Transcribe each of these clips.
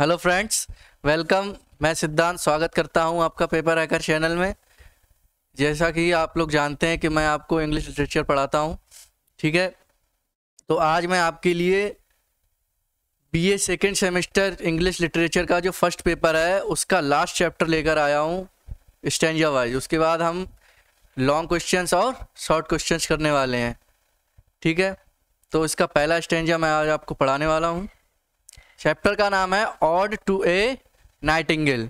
Hello friends welcome मैं सिद्धांत स्वागत करता हूं आपका पेपर हैकर चैनल में जैसा कि आप लोग जानते हैं कि मैं आपको इंग्लिश लिटरेचर पढ़ाता हूं ठीक है तो आज मैं आपके लिए BA second semester English literature का जो फर्स्ट पेपर है उसका लास्ट चैप्टर लेकर आया हूं स्टेंजा वाइज उसके बाद हम लॉन्ग क्वेश्चंस और शॉर्ट क्वेश्चंस करने वाले हैं ठीक है तो इसका पहला स्टेंजा मैं आज आपको पढ़ाने वाला हूँ चैप्टर का नाम है ode to a nightingale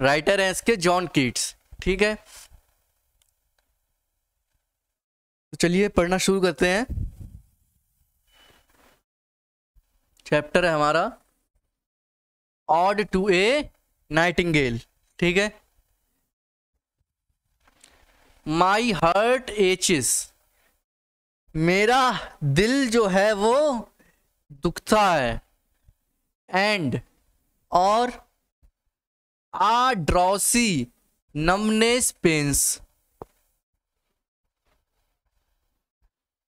writer है इसके जॉन कीट्स ठीक है तो चलिए पढ़ना शुरू करते हैं चैप्टर है हमारा ऑड टू ए नाइटिंगेल ठीक है माई हर्ट एचिस मेरा दिल जो है वो दुखता है एंड और आ ड्रॉसी नमनेस पेंस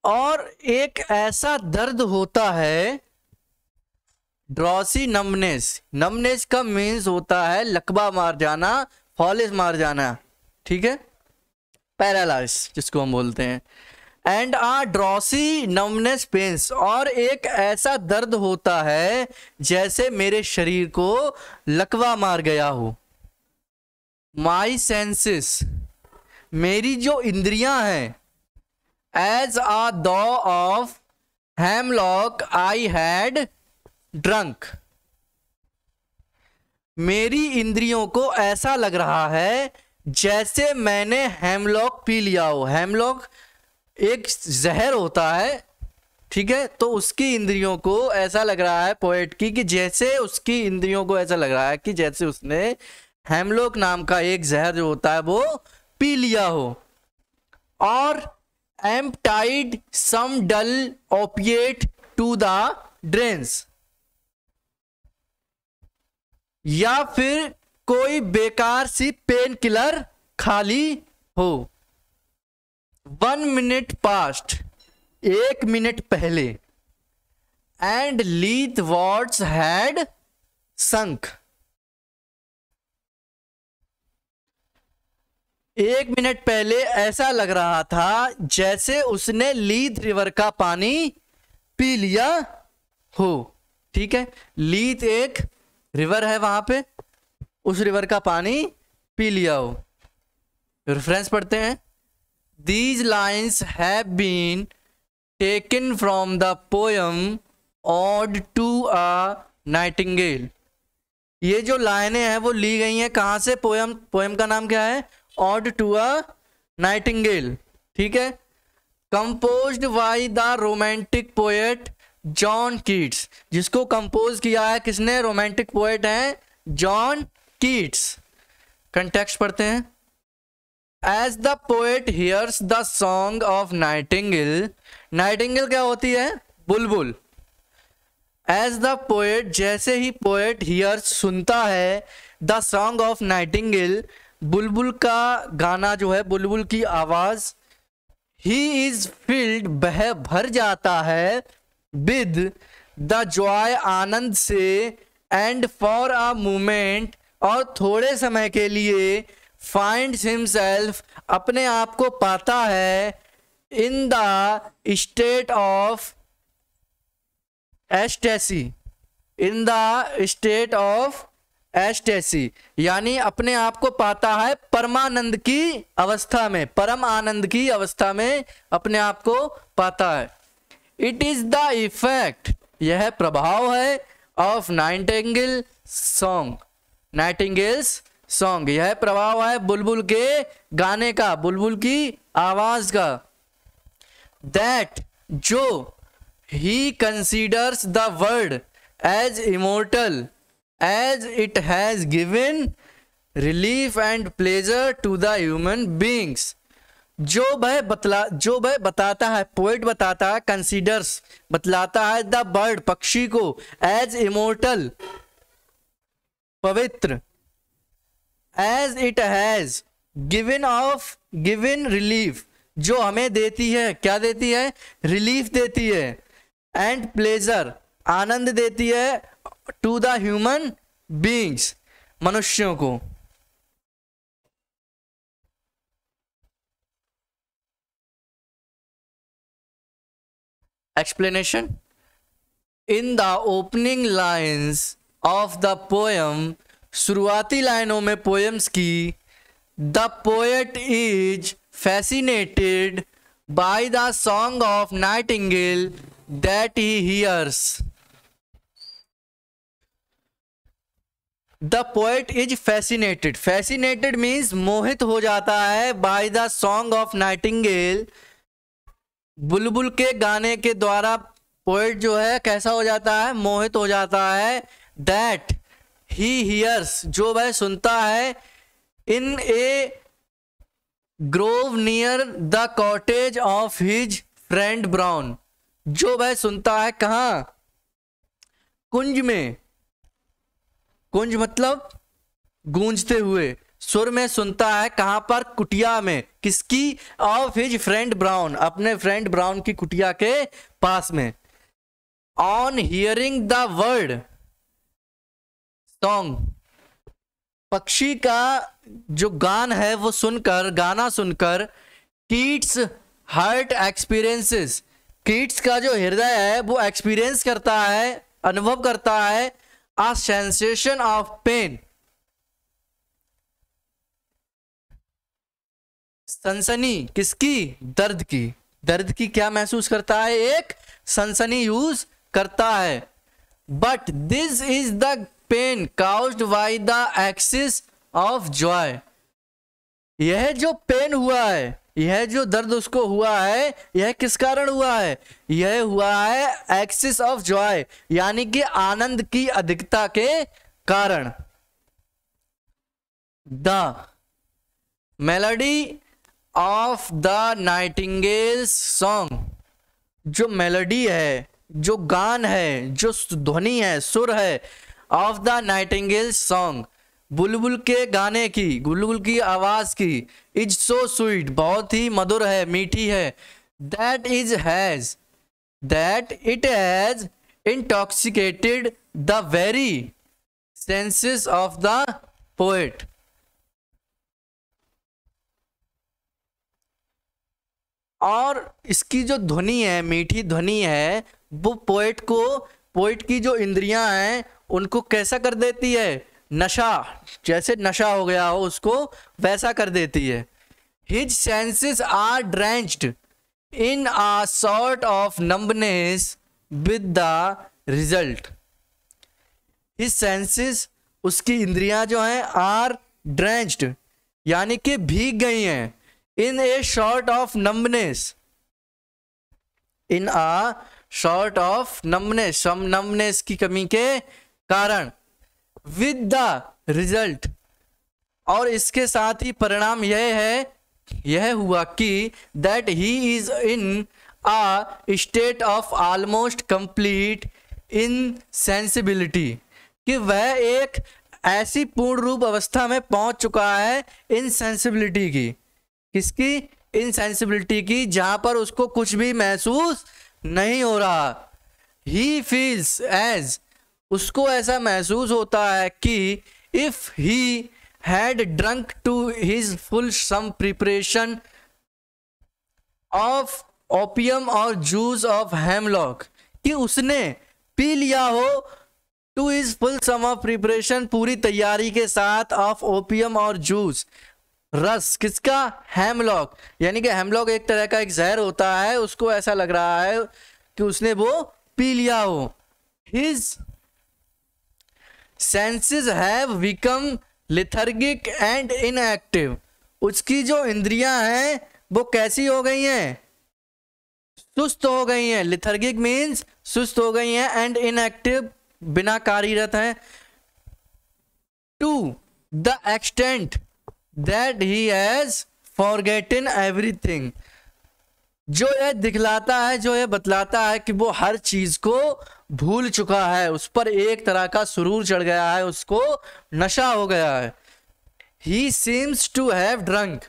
और एक ऐसा दर्द होता है ड्रॉसी नमनेस नमनेस का मीन्स होता है लकबा मार जाना फॉलिस मार जाना ठीक है पैरालाइस जिसको हम बोलते हैं and a drowsy numbness pains और एक ऐसा दर्द होता है जैसे मेरे शरीर को लकवा मार गया हो माई सेंसेस मेरी जो इंद्रियां हैं as a though of hemlock I had drunk मेरी इंद्रियों को ऐसा लग रहा है जैसे मैंने हेमलॉक पी लिया हो हेमलॉक एक जहर होता है ठीक है तो उसकी इंद्रियों को ऐसा लग रहा है पोएट की कि जैसे उसकी इंद्रियों को ऐसा लग रहा है कि जैसे उसने हेमलोक नाम का एक जहर जो होता है वो पी लिया हो और emptied some dull opiate to the drains या फिर कोई बेकार सी पेन किलर खाली हो वन मिनट पास्ट एक मिनट पहले and Lethe wards had sunk एक मिनट पहले ऐसा लग रहा था जैसे उसने लीथ रिवर का पानी पी लिया हो ठीक है लीथ एक रिवर है वहां पे उस रिवर का पानी पी लिया हो रेफरेंस पढ़ते हैं These lines have been taken from the poem Ode to a Nightingale. ये जो लाइनें हैं वो ली गई हैं कहाँ से पोयम पोयम का नाम क्या है ऑड टू अ नाइटिंगेल ठीक है compose by the romantic poet John Keats जिसको कंपोज किया है किसने रोमांटिक पोएट हैं जॉन कीट्स कंटेक्स्ट पढ़ते हैं as the poet hears the song of nightingale nightingale क्या होती है बुलबुल एज द पोएट जैसे ही पोएट हियर्स सुनता है द सॉन्ग ऑफ नाइटिंगल बुलबुल का गाना जो है बुलबुल की आवाज ही इज फील्ड बह भर जाता है विद द जॉय आनंद से एंड फॉर अ मोमेंट और थोड़े समय के लिए फाइंड हिमसेल्फ अपने आप को पाता है in the state of ecstasy in the state of ecstasy यानी अपने आप को पाता है परमानंद की अवस्था में परम आनंद की अवस्था में अपने आप को पाता है इट इज द इफेक्ट यह प्रभाव है of nightingale song nightingale's song यह प्रभाव है बुलबुल के गाने का बुलबुल की आवाज का दैट जो he considers the world as immortal as it has given relief and pleasure to the human beings जो वह बतला जो भाई बताता है पोइट बताता है कंसीडर्स बतलाता है द बर्ड पक्षी को एज इमोर्टल पवित्र as it has given of given relief जो हमें देती है क्या देती है रिलीफ देती है एंड प्लेजर आनंद देती है टू द ह्यूमन बींग्स मनुष्यों को explanation in the opening lines of the poem शुरुआती लाइनों में पोएम्स की the poet is fascinated by the song of ingle that he hears the poet is fascinated fascinated means मोहित हो जाता है by the song of nightingale बुलबुल के गाने के द्वारा पोएट जो है कैसा हो जाता है मोहित हो जाता है दैट ही हियर्स जो वह सुनता है in a grove near the cottage of his friend Brown जो वह सुनता है कहा कुंज में कुंज मतलब गूंजते हुए सुर में सुनता है कहां पर कुटिया में किसकी ऑफ हिज फ्रेंड ब्राउन अपने फ्रेंड ब्राउन की कुटिया के पास में on hearing the bird song पक्षी का जो गान है वो सुनकर गाना सुनकर कीट्स हार्ट एक्सपीरियंसेस कीट्स का जो हृदय है वो एक्सपीरियंस करता है अनुभव करता है आ सेंसेशन ऑफ पेन सनसनी किसकी दर्द की दर्द की क्या महसूस करता है एक सनसनी यूज करता है but this is the pain caused by the excess of joy यह जो पेन हुआ है यह जो दर्द उसको हुआ है यह किस कारण हुआ है यह हुआ है एक्सिस ऑफ जॉय यानी कि आनंद की अधिकता के कारण the melody of the nightingale song जो मेलोडी है जो गान है जो ध्वनि है सुर है ऑफ द नाइटिंगेल सॉन्ग बुलबुल के गाने की बुलबुल की आवाज़ की इज सो स्वीट बहुत ही मधुर है मीठी है that is has that it has intoxicated the very senses of the poet और इसकी जो ध्वनि है मीठी ध्वनि है वो पोएट को पोएट की जो इंद्रियां हैं उनको कैसा कर देती है नशा जैसे नशा हो गया हो उसको वैसा कर देती है his senses are drenched in a sort of numbness with the result his senses उसकी इंद्रियां जो हैं आर ड्रेंच्ड यानी कि भीग गई हैं in a short of numbness in a short of numbness numbness की कमी के कारण विद द रिजल्ट और इसके साथ ही परिणाम यह है यह हुआ कि that he is in a state of almost complete insensibility कि वह एक ऐसी पूर्ण रूप अवस्था में पहुंच चुका है इन सेंसिबिलिटी की किसकी इन सेंसिबिलिटी की जहां पर उसको कुछ भी महसूस नहीं हो रहा ही फील्स एज उसको ऐसा महसूस होता है कि if he had drunk to his full some preparation of opium और जूस ऑफ हेमलॉक कि उसने पी लिया हो to is full some of preparation पूरी तैयारी के साथ ऑफ ओपियम और जूस रस किसका हेमलॉक यानी कि हेमलॉक एक तरह का एक जहर होता है उसको ऐसा लग रहा है कि उसने वो पी लिया हो his senses have become lethargic and inactive उसकी जो इंद्रियां हैं वो कैसी हो गई हैं सुस्त हो गई हैं लिथर्गिक मीन्स सुस्त हो गई हैं एंड इनएक्टिव बिना कार्यरत हैं to the extent that he has forgotten everything जो यह दिखलाता है जो यह बतलाता है कि वो हर चीज को भूल चुका है उस पर एक तरह का सुरूर चढ़ गया है उसको नशा हो गया है he seems to have drunk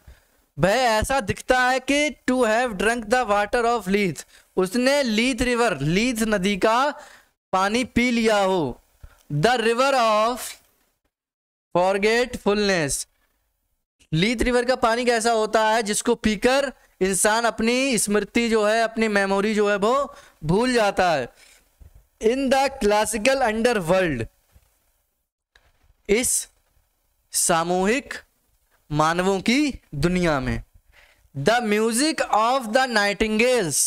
वह ऐसा दिखता है कि to have drunk the water of Lethe उसने लीथ रिवर लीथ नदी का पानी पी लिया हो the river of forgetfulness Lethe river का पानी कैसा होता है जिसको पीकर इंसान अपनी स्मृति जो है अपनी मेमोरी जो है वो भूल जाता है in the classical underworld इस सामूहिक मानवों की दुनिया में the music of the nightingale's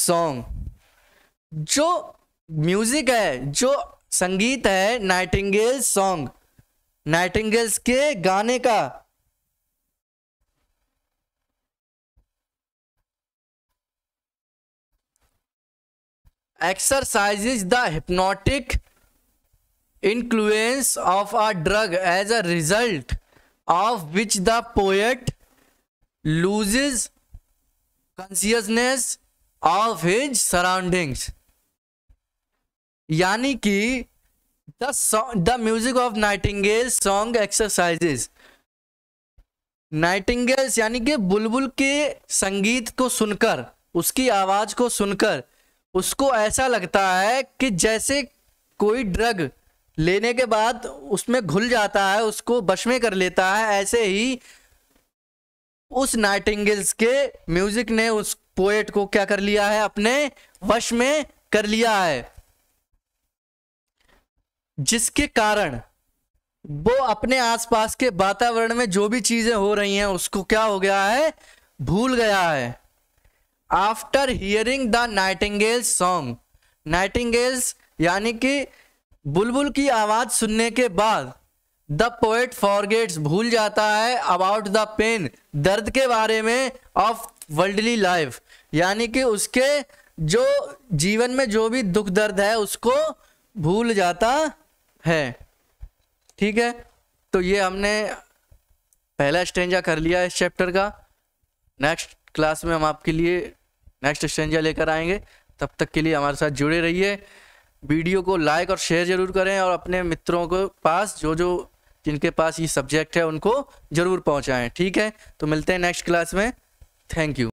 song जो म्यूजिक है जो संगीत है नाइटिंगेल सॉन्ग नाइटिंगेल्स के गाने का exercises the hypnotic influence of a drug as a result of which the poet loses consciousness of his surroundings यानी कि the song the music of nightingale song exercises nightingale's यानी कि बुलबुल के संगीत को सुनकर उसकी आवाज को सुनकर उसको ऐसा लगता है कि जैसे कोई ड्रग लेने के बाद उसमें घुल जाता है उसको बश में कर लेता है ऐसे ही उस नाइटिंगल्स के म्यूजिक ने उस पोएट को क्या कर लिया है अपने वश में कर लिया है जिसके कारण वो अपने आसपास के वातावरण में जो भी चीजें हो रही हैं उसको क्या हो गया है भूल गया है after hearing the nightingale song nightingale's यानी कि बुलबुल की आवाज़ सुनने के बाद द पोएट फॉरगेट्स भूल जाता है अबाउट द पेन दर्द के बारे में ऑफ वर्ल्डली लाइफ यानी कि उसके जो जीवन में जो भी दुख दर्द है उसको भूल जाता है ठीक है तो ये हमने पहला स्टेंजा कर लिया इस चैप्टर का नेक्स्ट क्लास में हम आपके लिए नेक्स्ट एक्सचेंजर लेकर आएंगे तब तक के लिए हमारे साथ जुड़े रहिए वीडियो को लाइक और शेयर जरूर करें और अपने मित्रों के पास जो जो जिनके पास ये सब्जेक्ट है उनको ज़रूर पहुँचाएँ ठीक है तो मिलते हैं नेक्स्ट क्लास में थैंक यू